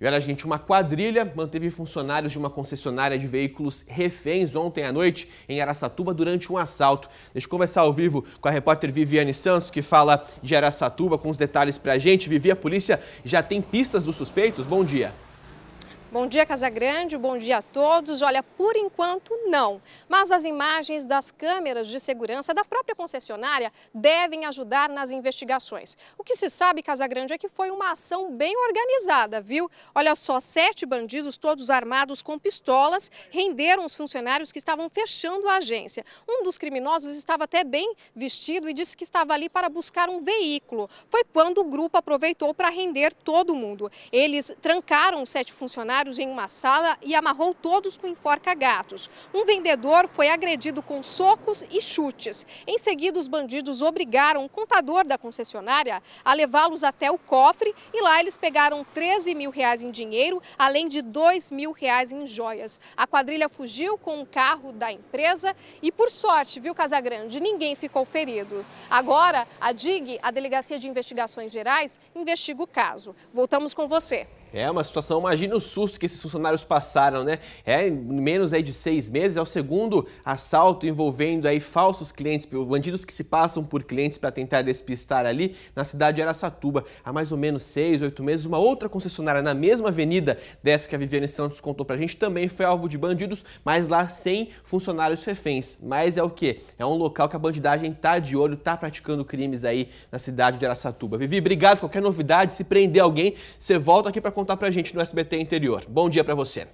E olha, gente, uma quadrilha manteve funcionários de uma concessionária de veículos reféns ontem à noite em Araçatuba durante um assalto. Deixa eu conversar ao vivo com a repórter Viviane Santos, que fala de Araçatuba com os detalhes pra gente. Vivi, a polícia já tem pistas dos suspeitos? Bom dia. Bom dia, Casagrande. Bom dia a todos. Olha, por enquanto não, mas as imagens das câmeras de segurança da própria concessionária devem ajudar nas investigações. O que se sabe, Casagrande, é que foi uma ação bem organizada, viu? Olha só, sete bandidos, todos armados com pistolas, renderam os funcionários que estavam fechando a agência. Um dos criminosos estava até bem vestido e disse que estava ali para buscar um veículo. Foi quando o grupo aproveitou para render todo mundo. Eles trancaram os sete funcionários funcionários em uma sala e amarrou todos com enforca-gatos. Um vendedor foi agredido com socos e chutes. Em seguida, os bandidos obrigaram o contador da concessionária a levá-los até o cofre e lá eles pegaram 13 mil reais em dinheiro, além de 2 mil reais em joias. A quadrilha fugiu com o carro da empresa e, por sorte, viu, Casagrande, ninguém ficou ferido. Agora, a DIG, a Delegacia de Investigações Gerais, investiga o caso. Voltamos com você. É uma situação, imagina o susto que esses funcionários passaram, né? É menos aí de seis meses, é o segundo assalto envolvendo aí falsos clientes, bandidos que se passam por clientes para tentar despistar ali na cidade de Aracatuba. Há mais ou menos seis, oito meses, uma outra concessionária na mesma avenida dessa que a Viviane Santos contou pra gente também foi alvo de bandidos, mas lá sem funcionários reféns. Mas é o que? É um local que a bandidagem tá de olho, tá praticando crimes aí na cidade de Aracatuba. Vivi, obrigado. Qualquer novidade, se prender alguém, você volta aqui para contar pra gente no SBT Interior. Bom dia para você.